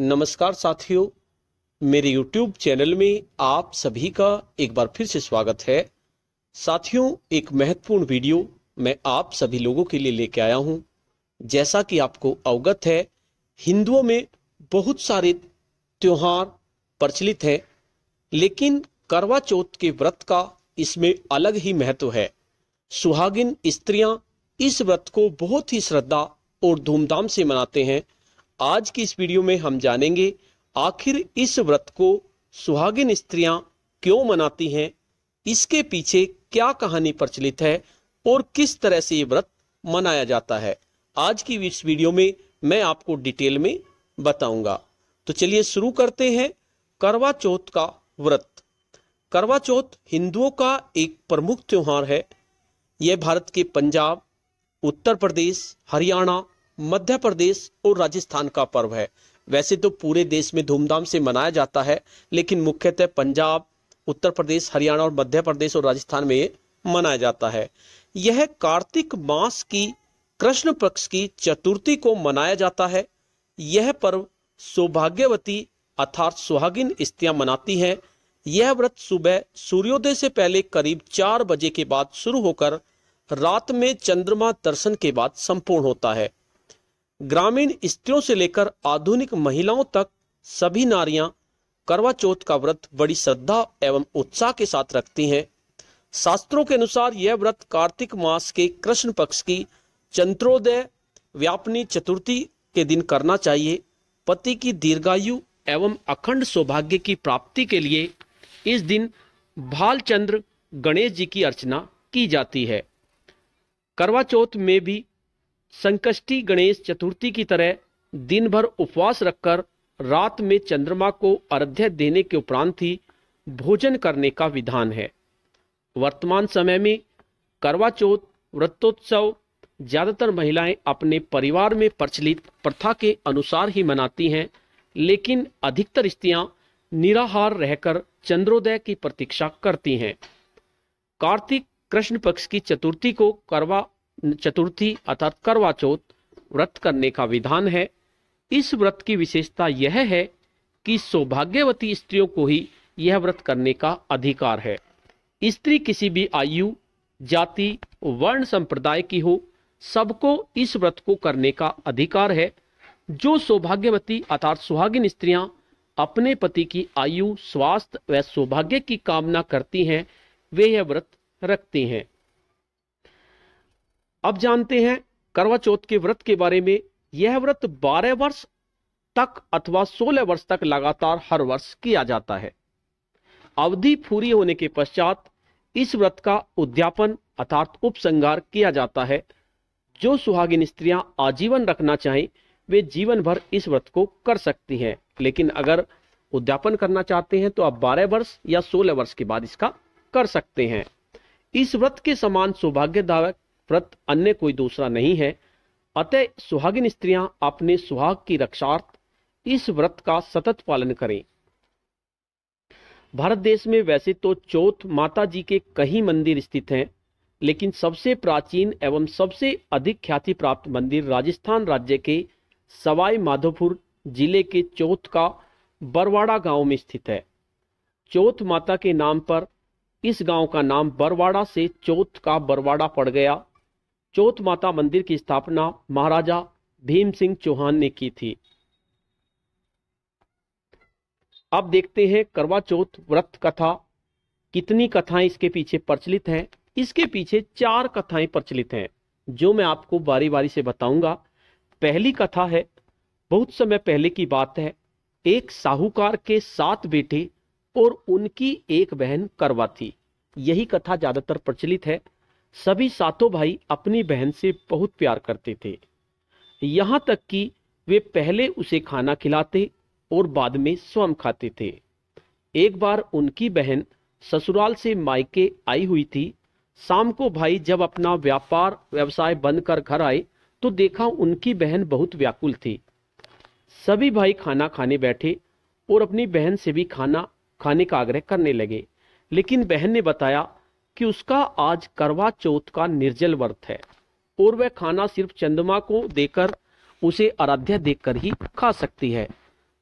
नमस्कार साथियों मेरे YouTube चैनल में आप सभी का एक बार फिर से स्वागत है साथियों एक महत्वपूर्ण वीडियो मैं आप सभी लोगों के लिए लेके आया हूं जैसा कि आपको अवगत है हिंदुओं में बहुत सारे त्यौहार प्रचलित हैं लेकिन करवा चौथ के व्रत का इसमें अलग ही महत्व है सुहागिन स्त्रियां इस व्रत को बहुत ही श्रद्धा और धूमधाम से मनाते हैं आज की इस वीडियो में हम जानेंगे आखिर इस व्रत को सुहागिन स्त्रियां क्यों मनाती हैं इसके पीछे क्या कहानी प्रचलित है और किस तरह से ये व्रत मनाया जाता है आज की इस वीडियो में मैं आपको डिटेल में बताऊंगा तो चलिए शुरू करते हैं करवा चौथ का व्रत करवा चौथ हिंदुओं का एक प्रमुख त्यौहार है यह भारत के पंजाब उत्तर प्रदेश हरियाणा मध्य प्रदेश और राजस्थान का पर्व है वैसे तो पूरे देश में धूमधाम से मनाया जाता है लेकिन मुख्यतः पंजाब उत्तर प्रदेश हरियाणा और मध्य प्रदेश और राजस्थान में मनाया जाता है यह कार्तिक मास की कृष्ण पक्ष की चतुर्थी को मनाया जाता है यह पर्व सौभाग्यवती अर्थात सुहागिन स्त्रियां मनाती हैं यह व्रत सुबह सूर्योदय से पहले करीब चार बजे के बाद शुरू होकर रात में चंद्रमा दर्शन के बाद संपूर्ण होता है ग्रामीण स्त्रियों से लेकर आधुनिक महिलाओं तक सभी नारियां करवा चौथ का व्रत बड़ी श्रद्धा एवं उत्साह के साथ रखती हैं शास्त्रों के अनुसार यह व्रत कार्तिक मास के कृष्ण पक्ष की चंद्रोदय व्यापनी चतुर्थी के दिन करना चाहिए पति की दीर्घायु एवं अखंड सौभाग्य की प्राप्ति के लिए इस दिन भाल चंद्र गणेश जी की अर्चना की जाती है करवा चौथ में भी संकष्टी गणेश चतुर्थी की तरह दिन भर उपवास रखकर रात में चंद्रमा को अर्ध्य देने के उपरांत ही भोजन करने का विधान है वर्तमान समय में करवा चौथ व्रतोत्सव ज़्यादातर महिलाएं अपने परिवार में प्रचलित प्रथा के अनुसार ही मनाती हैं लेकिन अधिकतर स्त्रियां निराहार रहकर चंद्रोदय की प्रतीक्षा करती हैं कार्तिक कृष्ण पक्ष की चतुर्थी को करवा चतुर्थी अर्थात करवा चौथ व्रत करने का विधान है इस व्रत की विशेषता यह है कि सौभाग्यवती स्त्रियों को ही यह व्रत करने का अधिकार है स्त्री किसी भी आयु जाति वर्ण संप्रदाय की हो सबको इस व्रत को करने का अधिकार है जो सौभाग्यवती अर्थात सुहागिन स्त्रियां अपने पति की आयु स्वास्थ्य व सौभाग्य की कामना करती हैं वे यह व्रत रखती हैं अब जानते हैं करवा चौथ के व्रत के बारे में यह व्रत 12 वर्ष तक अथवा 16 वर्ष तक लगातार हर वर्ष किया जाता है अवधि पूरी होने के पश्चात इस व्रत का उद्यापन अर्थात उपसंगार किया जाता है जो सुहागिन स्त्रियां आजीवन रखना चाहें वे जीवन भर इस व्रत को कर सकती हैं लेकिन अगर उद्यापन करना चाहते हैं तो आप 12 वर्ष या 16 वर्ष के बाद इसका कर सकते हैं इस व्रत के समान सौभाग्यदायक व्रत अन्य कोई दूसरा नहीं है अतः सुहागिन स्त्रियां अपने सुहाग की रक्षार्थ इस व्रत का सतत पालन करें भारत देश में वैसे तो चौथ माता जी के कई मंदिर स्थित हैं लेकिन सबसे प्राचीन एवं सबसे अधिक ख्याति प्राप्त मंदिर राजस्थान राज्य के सवाई माधोपुर जिले के चौथ का बरवाड़ा गांव में स्थित है चौथ माता के नाम पर इस गांव का नाम बरवाड़ा से चौथ का बरवाड़ा पड़ गया चौथ माता मंदिर की स्थापना महाराजा भीम सिंह चौहान ने की थी अब देखते हैं करवा चौथ व्रत कथा कितनी कथाएं इसके पीछे प्रचलित हैं इसके पीछे चार कथाएं प्रचलित हैं जो मैं आपको बारी बारी से बताऊंगा पहली कथा है बहुत समय पहले की बात है एक साहूकार के सात बेटे और उनकी एक बहन करवा थी यही कथा ज्यादातर प्रचलित है सभी सातों भाई अपनी बहन से बहुत प्यार करते थे यहाँ तक कि वे पहले उसे खाना खिलाते और बाद में स्वयं खाते थे एक बार उनकी बहन ससुराल से मायके आई हुई थी शाम को भाई जब अपना व्यापार व्यवसाय बंद कर घर आए तो देखा उनकी बहन बहुत व्याकुल थी सभी भाई खाना खाने बैठे और अपनी बहन से भी खाना खाने का आग्रह करने लगे लेकिन बहन ने बताया कि उसका आज करवा चौथ का निर्जल व्रत है और वह खाना सिर्फ चंद्रमा को देकर उसे आराध्य देखकर ही खा सकती है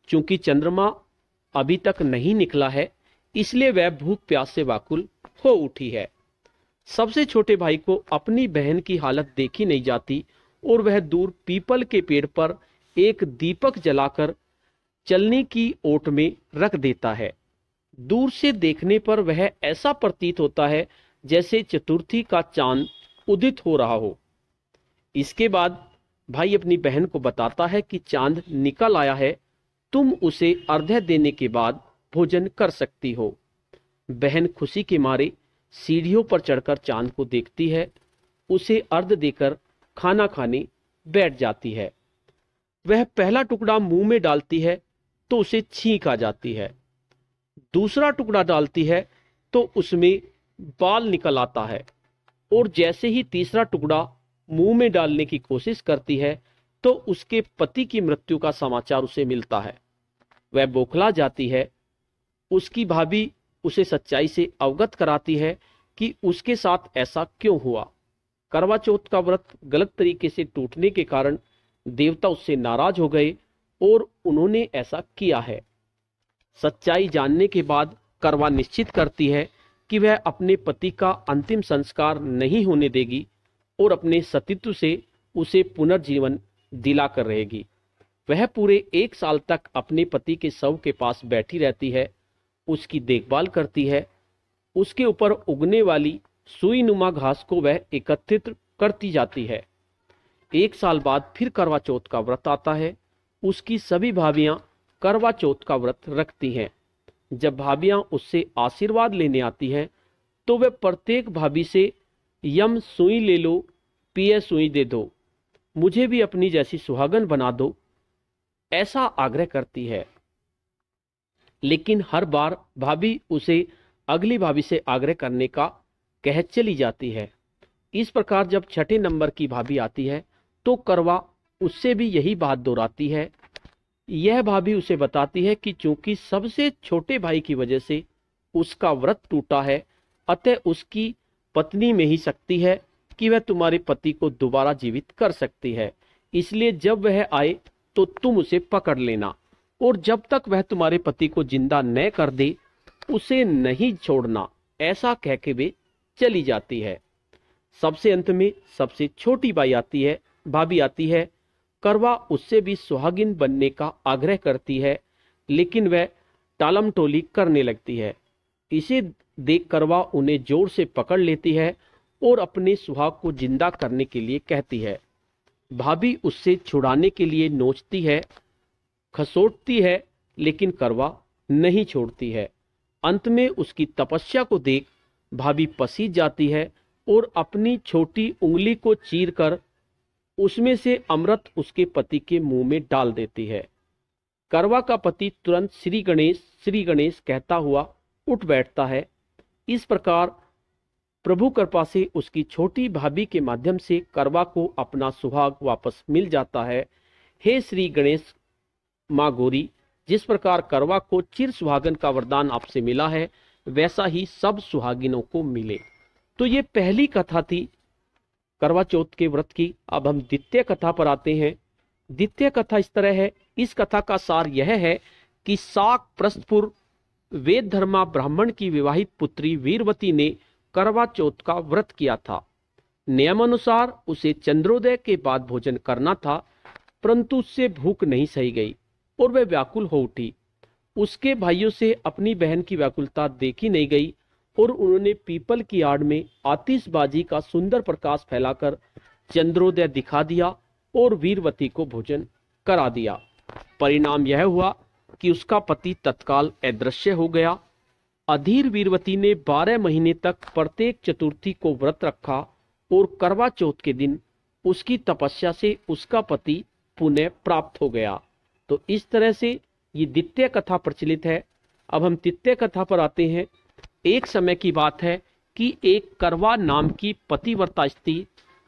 क्योंकि चंद्रमा अभी तक नहीं निकला है इसलिए वह भूख प्यास से वाकुल हो उठी है सबसे छोटे भाई को अपनी बहन की हालत देखी नहीं जाती और वह दूर पीपल के पेड़ पर एक दीपक जलाकर चलने की ओट में रख देता है दूर से देखने पर वह ऐसा प्रतीत होता है जैसे चतुर्थी का चांद उदित हो रहा हो इसके बाद भाई अपनी बहन को बताता है कि चांद निकल आया है तुम उसे अर्ध्य देने के बाद भोजन कर सकती हो बहन खुशी के मारे सीढ़ियों पर चढ़कर चांद को देखती है उसे अर्ध देकर खाना खाने बैठ जाती है वह पहला टुकड़ा मुंह में डालती है तो उसे छींक आ जाती है दूसरा टुकड़ा डालती है तो उसमें बाल निकल आता है और जैसे ही तीसरा टुकड़ा मुंह में डालने की कोशिश करती है तो उसके पति की मृत्यु का समाचार उसे मिलता है वह बौखला जाती है उसकी भाभी उसे सच्चाई से अवगत कराती है कि उसके साथ ऐसा क्यों हुआ करवा चौथ का व्रत गलत तरीके से टूटने के कारण देवता उससे नाराज हो गए और उन्होंने ऐसा किया है सच्चाई जानने के बाद करवा निश्चित करती है कि वह अपने पति का अंतिम संस्कार नहीं होने देगी और अपने सतीत्व से उसे पुनर्जीवन दिला कर रहेगी वह पूरे एक साल तक अपने पति के शव के पास बैठी रहती है उसकी देखभाल करती है उसके ऊपर उगने वाली सुई नुमा घास को वह एकत्रित करती जाती है एक साल बाद फिर करवा चौथ का व्रत आता है उसकी सभी भाभियाँ करवा चौथ का व्रत रखती हैं जब भाभियाँ उससे आशीर्वाद लेने आती हैं तो वह प्रत्येक भाभी से यम सुई ले लो पिए सुई दे दो मुझे भी अपनी जैसी सुहागन बना दो ऐसा आग्रह करती है लेकिन हर बार भाभी उसे अगली भाभी से आग्रह करने का कह चली जाती है इस प्रकार जब छठे नंबर की भाभी आती है तो करवा उससे भी यही बात दोहराती है यह भाभी उसे बताती है कि चूंकि सबसे छोटे भाई की वजह से उसका व्रत टूटा है अतः उसकी पत्नी में ही शक्ति है कि वह तुम्हारे पति को दोबारा जीवित कर सकती है इसलिए जब वह आए तो तुम उसे पकड़ लेना और जब तक वह तुम्हारे पति को जिंदा न कर दे उसे नहीं छोड़ना ऐसा कह के वे चली जाती है सबसे अंत में सबसे छोटी बाई आती है भाभी आती है करवा उससे भी सुहागिन बनने का आग्रह करती है लेकिन वह टालम टोली करने लगती है इसे देख करवा उन्हें जोर से पकड़ लेती है और अपने सुहाग को जिंदा करने के लिए कहती है भाभी उससे छुड़ाने के लिए नोचती है खसोटती है लेकिन करवा नहीं छोड़ती है अंत में उसकी तपस्या को देख भाभी पसी जाती है और अपनी छोटी उंगली को चीरकर उसमें से अमृत उसके पति के मुंह में डाल देती है करवा का पति तुरंत श्री गणेश श्री गणेश कहता हुआ उठ बैठता है इस प्रकार प्रभु कृपा से उसकी छोटी भाभी के माध्यम से करवा को अपना सुहाग वापस मिल जाता है हे श्री गणेश माँ गोरी जिस प्रकार करवा को चिर सुहागन का वरदान आपसे मिला है वैसा ही सब सुहागिनों को मिले तो ये पहली कथा थी करवा चौथ के व्रत की अब हम द्वितीय कथा पर आते हैं द्वितीय कथा इस तरह है इस कथा का सार यह है कि साक प्रस्तपुर वेद धर्मा ब्राह्मण की विवाहित पुत्री वीरवती ने करवा चौथ का व्रत किया था नियमानुसार उसे चंद्रोदय के बाद भोजन करना था परंतु उससे भूख नहीं सही गई और वह व्याकुल हो उठी उसके भाइयों से अपनी बहन की व्याकुलता देखी नहीं गई और उन्होंने पीपल की आड़ में आतिशबाजी का सुंदर प्रकाश फैलाकर चंद्रोदय दिखा दिया और वीरवती को भोजन करा दिया परिणाम यह हुआ कि उसका पति तत्काल अदृश्य हो गया अधीर वीरवती ने बारह महीने तक प्रत्येक चतुर्थी को व्रत रखा और करवा चौथ के दिन उसकी तपस्या से उसका पति पुनः प्राप्त हो गया तो इस तरह से ये द्वितीय कथा प्रचलित है अब हम तृतीय कथा पर आते हैं एक समय की बात है कि एक करवा नाम की पतिव्रता स्त्री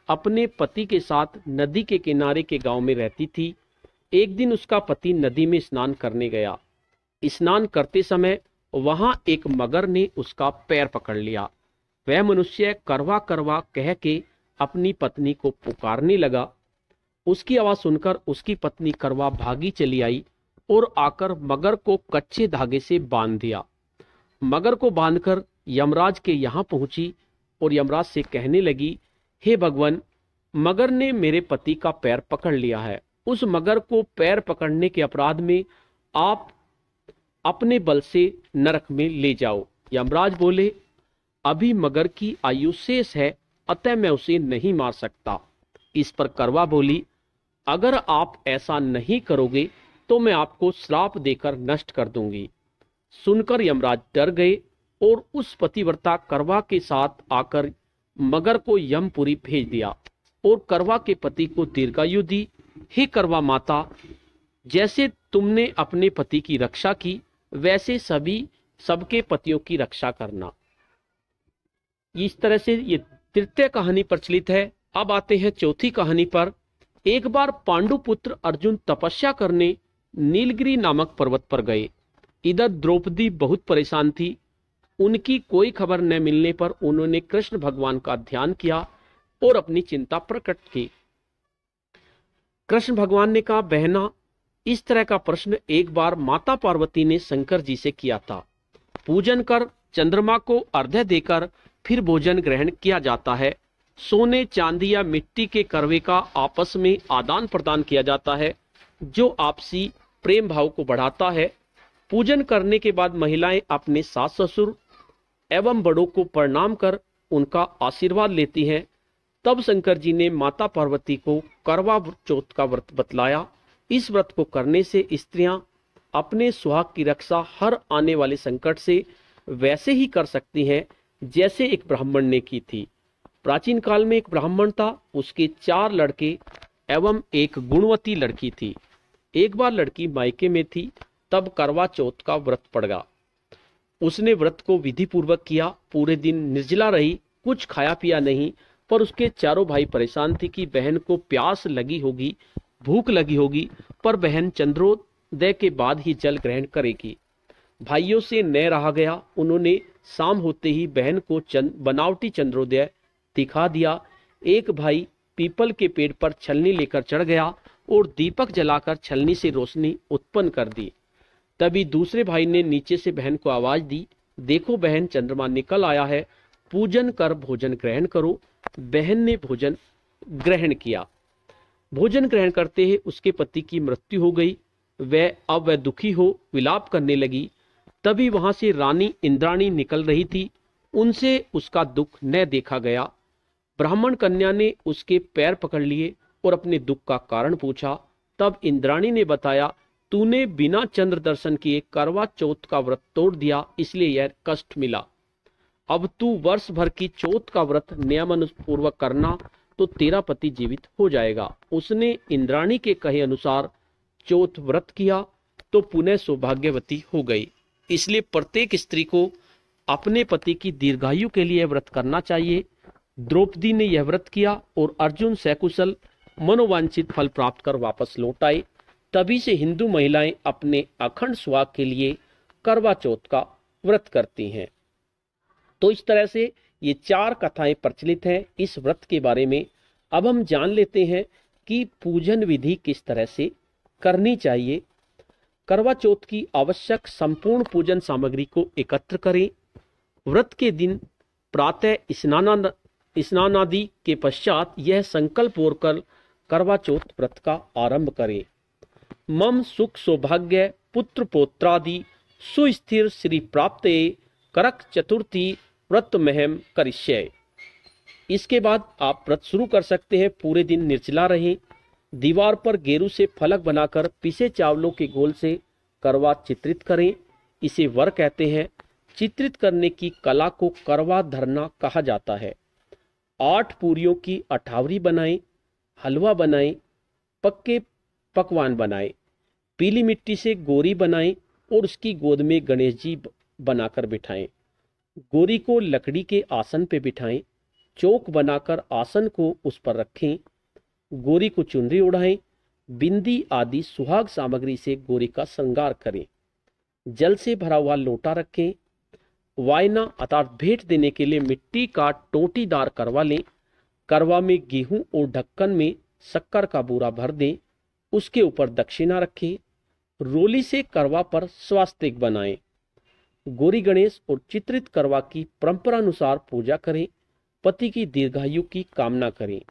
अपने पति के साथ नदी के किनारे के गांव में रहती थी एक दिन उसका पति नदी में स्नान करने गया स्नान करते समय वहां एक मगर ने उसका पैर पकड़ लिया वह मनुष्य करवा करवा कह के अपनी पत्नी को पुकारने लगा उसकी आवाज़ सुनकर उसकी पत्नी करवा भागी चली आई और आकर मगर को कच्चे धागे से बांध दिया मगर को बांधकर यमराज के यहाँ पहुंची और यमराज से कहने लगी हे hey भगवान मगर ने मेरे पति का पैर पकड़ लिया है उस मगर को पैर पकड़ने के अपराध में आप अपने बल से नरक में ले जाओ यमराज बोले अभी मगर की आयु शेष है अतः मैं उसे नहीं मार सकता इस पर करवा बोली अगर आप ऐसा नहीं करोगे तो मैं आपको श्राप देकर नष्ट कर दूंगी सुनकर यमराज डर गए और उस पतिव्रता करवा के साथ आकर मगर को यमपुरी भेज दिया और करवा के पति को दीर्घायु दी हे करवा माता जैसे तुमने अपने पति की रक्षा की वैसे सभी सबके पतियों की रक्षा करना इस तरह से ये तृतीय कहानी प्रचलित है अब आते हैं चौथी कहानी पर एक बार पांडुपुत्र अर्जुन तपस्या करने नीलगिरी नामक पर्वत पर गए इधर द्रौपदी बहुत परेशान थी उनकी कोई खबर न मिलने पर उन्होंने कृष्ण भगवान का ध्यान किया और अपनी चिंता प्रकट की कृष्ण भगवान ने कहा बहना इस तरह का प्रश्न एक बार माता पार्वती ने शंकर जी से किया था पूजन कर चंद्रमा को अर्ध्य देकर फिर भोजन ग्रहण किया जाता है सोने चांदी या मिट्टी के करवे का आपस में आदान प्रदान किया जाता है जो आपसी प्रेम भाव को बढ़ाता है पूजन करने के बाद महिलाएं अपने सास ससुर एवं बड़ों को प्रणाम कर उनका आशीर्वाद लेती हैं तब शंकर जी ने माता पार्वती को करवा चौथ का व्रत बतलाया इस व्रत को करने से स्त्रियां अपने सुहाग की रक्षा हर आने वाले संकट से वैसे ही कर सकती हैं जैसे एक ब्राह्मण ने की थी प्राचीन काल में एक ब्राह्मण था उसके चार लड़के एवं एक गुणवती लड़की थी एक बार लड़की मायके में थी तब करवा चौथ का व्रत पड़गा उसने व्रत को विधि पूर्वक किया पूरे दिन निर्जला रही कुछ खाया पिया नहीं पर उसके चारों भाई परेशान थे कि बहन को प्यास लगी होगी भूख लगी होगी पर बहन चंद्रोदय के बाद ही जल ग्रहण करेगी भाइयों से न रहा गया उन्होंने शाम होते ही बहन को चंद बनावटी चंद्रोदय दिखा दिया एक भाई पीपल के पेड़ पर छलनी लेकर चढ़ गया और दीपक जलाकर छलनी से रोशनी उत्पन्न कर दी तभी दूसरे भाई ने नीचे से बहन को आवाज दी देखो बहन चंद्रमा निकल आया है पूजन कर भोजन ग्रहण करो बहन ने भोजन ग्रहण किया भोजन ग्रहण करते ही उसके पति की मृत्यु हो गई वह अब वह दुखी हो विलाप करने लगी तभी वहां से रानी इंद्राणी निकल रही थी उनसे उसका दुख न देखा गया ब्राह्मण कन्या ने उसके पैर पकड़ लिए और अपने दुख का कारण पूछा तब इंद्राणी ने बताया तूने बिना चंद्र दर्शन किए करवा चौथ का व्रत तोड़ दिया इसलिए यह कष्ट मिला अब तू वर्ष भर की चौथ का व्रत नियमानुपूर्वक करना तो तेरा पति जीवित हो जाएगा उसने इंद्राणी के कहे अनुसार चौथ व्रत किया तो पुनः सौभाग्यवती हो गई इसलिए प्रत्येक स्त्री को अपने पति की दीर्घायु के लिए व्रत करना चाहिए द्रौपदी ने यह व्रत किया और अर्जुन सैकुशल मनोवांछित फल प्राप्त कर वापस लौट आए तभी से हिंदू महिलाएं अपने अखंड स्वाग के लिए करवा चौथ का व्रत करती हैं तो इस तरह से ये चार कथाएं प्रचलित हैं इस व्रत के बारे में अब हम जान लेते हैं कि पूजन विधि किस तरह से करनी चाहिए करवा चौथ की आवश्यक संपूर्ण पूजन सामग्री को एकत्र करें व्रत के दिन प्रातः स्नाना स्नानादि के पश्चात यह संकल्प और कर करवा चौथ व्रत का आरंभ करें मम सुख सौभाग्य पुत्र पोत्रादि सुस्थिर श्री प्राप्त करक चतुर्थी व्रत महम करिष्य इसके बाद आप व्रत शुरू कर सकते हैं पूरे दिन निर्जला रहें दीवार पर गेरू से फलक बनाकर पिसे चावलों के गोल से करवा चित्रित करें इसे वर कहते हैं चित्रित करने की कला को करवा धरना कहा जाता है आठ पूरियों की अठावरी बनाएं हलवा बनाएं पक्के पकवान बनाएं पीली मिट्टी से गोरी बनाएं और उसकी गोद में गणेश जी बनाकर बिठाएं गोरी को लकड़ी के आसन पर बिठाएं चौक बनाकर आसन को उस पर रखें गोरी को चुनरी उड़ाएं बिंदी आदि सुहाग सामग्री से गोरी का श्रृंगार करें जल से भरा हुआ लोटा रखें वायना अर्थात भेंट देने के लिए मिट्टी का टोटीदार करवा लें करवा में गेहूं और ढक्कन में शक्कर का बूरा भर दें उसके ऊपर दक्षिणा रखें रोली से करवा पर स्वास्तिक बनाएं गौरी गणेश और चित्रित करवा की परंपरा अनुसार पूजा करें पति की दीर्घायु की कामना करें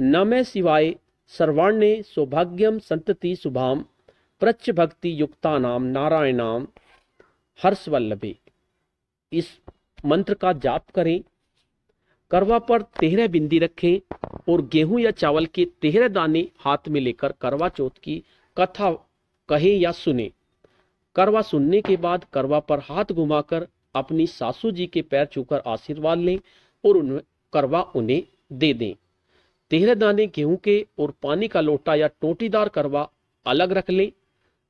नमे शिवाय सर्वाण्य सौभाग्यम संतति शुभाम प्रच भक्ति युक्ता नाम नारायणाम हर्षवल्लभे इस मंत्र का जाप करें करवा पर तेरह बिंदी रखें और गेहूं या चावल के तेरह दाने हाथ में लेकर करवा चौथ की कथा कहे या सुने करवा सुनने के बाद करवा पर हाथ घुमाकर अपनी सासू जी के पैर छूकर आशीर्वाद लें और उन करवा उन्हें दे दें तेरह दाने गेहूं के और पानी का लोटा या टोटीदार करवा अलग रख लें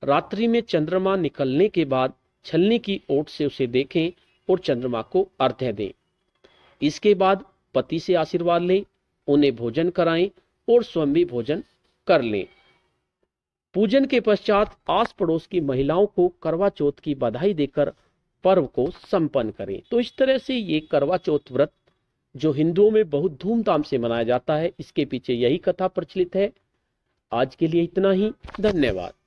रात्रि में चंद्रमा निकलने के बाद छलने की ओट से उसे देखें और चंद्रमा को अर्थ दें इसके बाद पति से आशीर्वाद लें उन्हें भोजन कराएं और स्वयं भी भोजन कर लें पूजन के पश्चात आस पड़ोस की महिलाओं को करवा चौथ की बधाई देकर पर्व को संपन्न करें तो इस तरह से ये करवा चौथ व्रत जो हिंदुओं में बहुत धूमधाम से मनाया जाता है इसके पीछे यही कथा प्रचलित है आज के लिए इतना ही धन्यवाद